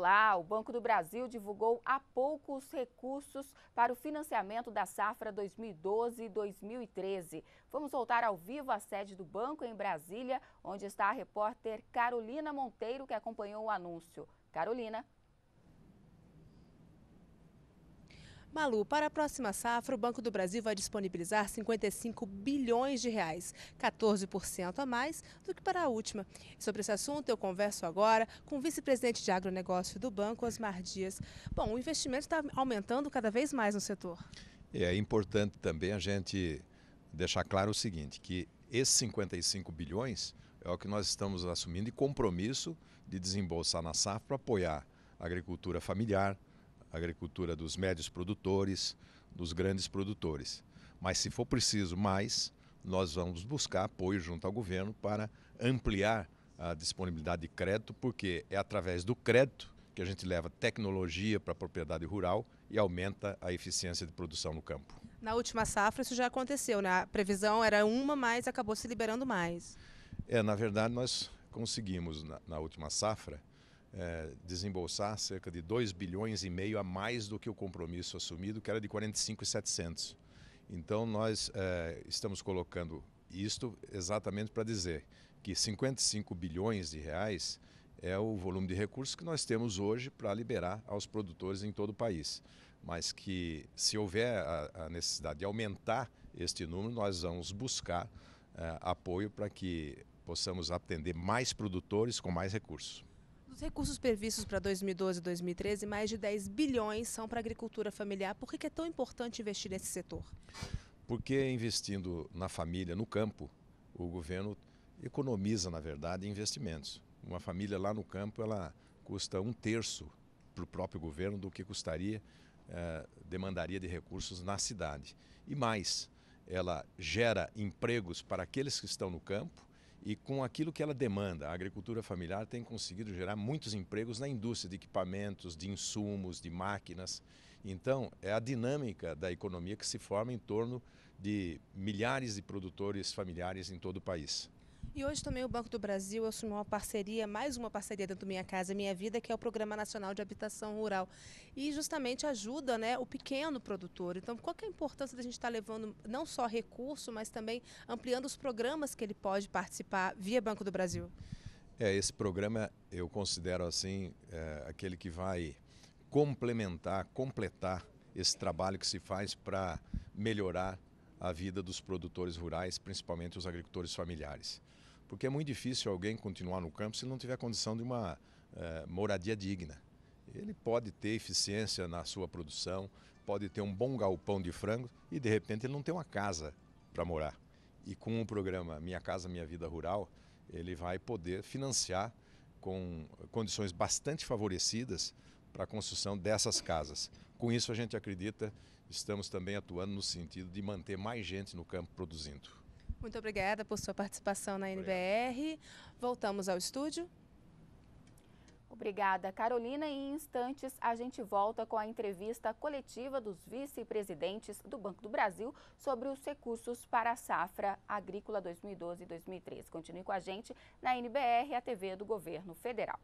Olá, o Banco do Brasil divulgou há pouco os recursos para o financiamento da safra 2012 2013. Vamos voltar ao vivo à sede do banco em Brasília, onde está a repórter Carolina Monteiro, que acompanhou o anúncio. Carolina. Malu, para a próxima safra, o Banco do Brasil vai disponibilizar 55 bilhões de reais, 14% a mais do que para a última. E sobre esse assunto, eu converso agora com o vice-presidente de agronegócio do banco, Osmar Dias. Bom, o investimento está aumentando cada vez mais no setor. É importante também a gente deixar claro o seguinte, que esses 55 bilhões é o que nós estamos assumindo de compromisso de desembolsar na safra para apoiar a agricultura familiar, agricultura dos médios produtores, dos grandes produtores. Mas se for preciso mais, nós vamos buscar apoio junto ao governo para ampliar a disponibilidade de crédito, porque é através do crédito que a gente leva tecnologia para a propriedade rural e aumenta a eficiência de produção no campo. Na última safra isso já aconteceu, né? A previsão era uma, mas acabou se liberando mais. É, na verdade nós conseguimos na, na última safra é, desembolsar cerca de 2 bilhões e meio a mais do que o compromisso assumido, que era de 45,700. Então nós é, estamos colocando isto exatamente para dizer que 55 bilhões de reais é o volume de recursos que nós temos hoje para liberar aos produtores em todo o país. Mas que se houver a, a necessidade de aumentar este número, nós vamos buscar é, apoio para que possamos atender mais produtores com mais recursos. Dos recursos previstos para 2012 e 2013, mais de 10 bilhões são para a agricultura familiar. Por que é tão importante investir nesse setor? Porque investindo na família, no campo, o governo economiza, na verdade, investimentos. Uma família lá no campo, ela custa um terço para o próprio governo do que custaria, eh, demandaria de recursos na cidade. E mais, ela gera empregos para aqueles que estão no campo, e com aquilo que ela demanda. A agricultura familiar tem conseguido gerar muitos empregos na indústria de equipamentos, de insumos, de máquinas. Então, é a dinâmica da economia que se forma em torno de milhares de produtores familiares em todo o país. E hoje também o Banco do Brasil assumiu uma parceria, mais uma parceria dentro do Minha Casa Minha Vida, que é o Programa Nacional de Habitação Rural. E justamente ajuda né, o pequeno produtor. Então, qual é a importância da gente estar tá levando não só recurso, mas também ampliando os programas que ele pode participar via Banco do Brasil? É, esse programa eu considero assim é, aquele que vai complementar, completar esse trabalho que se faz para melhorar a vida dos produtores rurais, principalmente os agricultores familiares. Porque é muito difícil alguém continuar no campo se não tiver condição de uma eh, moradia digna. Ele pode ter eficiência na sua produção, pode ter um bom galpão de frango e de repente ele não tem uma casa para morar. E com o programa Minha Casa Minha Vida Rural, ele vai poder financiar com condições bastante favorecidas para a construção dessas casas. Com isso, a gente acredita, estamos também atuando no sentido de manter mais gente no campo produzindo. Muito obrigada por sua participação na NBR. Obrigado. Voltamos ao estúdio. Obrigada, Carolina. em instantes, a gente volta com a entrevista coletiva dos vice-presidentes do Banco do Brasil sobre os recursos para a safra agrícola 2012-2013. Continue com a gente na NBR, a TV do Governo Federal.